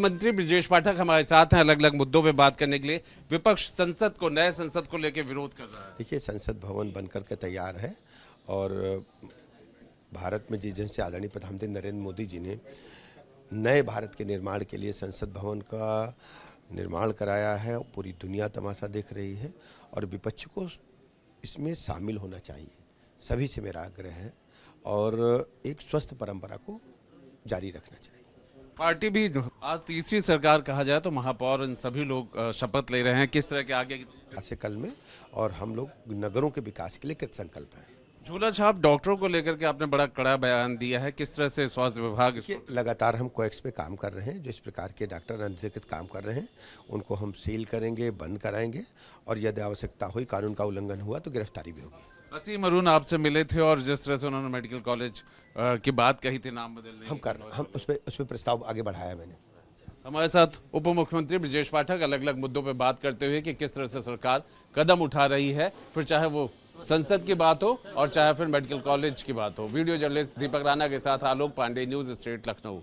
मंत्री ब्रजेश पाठक हमारे साथ हैं अलग अलग मुद्दों पे बात करने के लिए विपक्ष संसद को नए संसद को लेकर विरोध कर रहा है देखिए संसद भवन बनकर के तैयार है और भारत में जिस जिनसे आदरणीय प्रधानमंत्री नरेंद्र मोदी जी ने नए भारत के निर्माण के लिए संसद भवन का निर्माण कराया है पूरी दुनिया तमाशा देख रही है और विपक्ष को इसमें शामिल होना चाहिए सभी से मेरा आग्रह है और एक स्वस्थ परंपरा को जारी रखना चाहिए पार्टी भी आज तीसरी सरकार कहा जाए तो महापौर इन सभी लोग शपथ ले रहे हैं किस तरह के आगे आज से कल में और हम लोग नगरों के विकास के लिए कृत संकल्प है झूला छाप डॉक्टरों को लेकर के आपने बड़ा कड़ा बयान दिया है किस तरह से स्वास्थ्य विभाग लगातार हम कोएक्स पे काम कर रहे हैं जिस प्रकार के डॉक्टर अनधिकृत काम कर रहे हैं उनको हम सील करेंगे बंद कराएंगे और यदि आवश्यकता हुई कानून का उल्लंघन हुआ तो गिरफ्तारी भी होगी असीम अरुण आपसे मिले थे और जिस तरह से उन्होंने मेडिकल कॉलेज की बात कही थी नाम बदलने हम कर हम उस पर उस पर प्रस्ताव आगे बढ़ाया मैंने हमारे साथ उप मुख्यमंत्री ब्रजेश पाठक अलग अलग मुद्दों पर बात करते हुए कि किस तरह से सरकार कदम उठा रही है फिर चाहे वो संसद की बात हो और चाहे फिर मेडिकल कॉलेज की बात हो वीडियो जर्नलिस्ट दीपक राणा के साथ आलोक पांडे न्यूज़ स्ट्रीट लखनऊ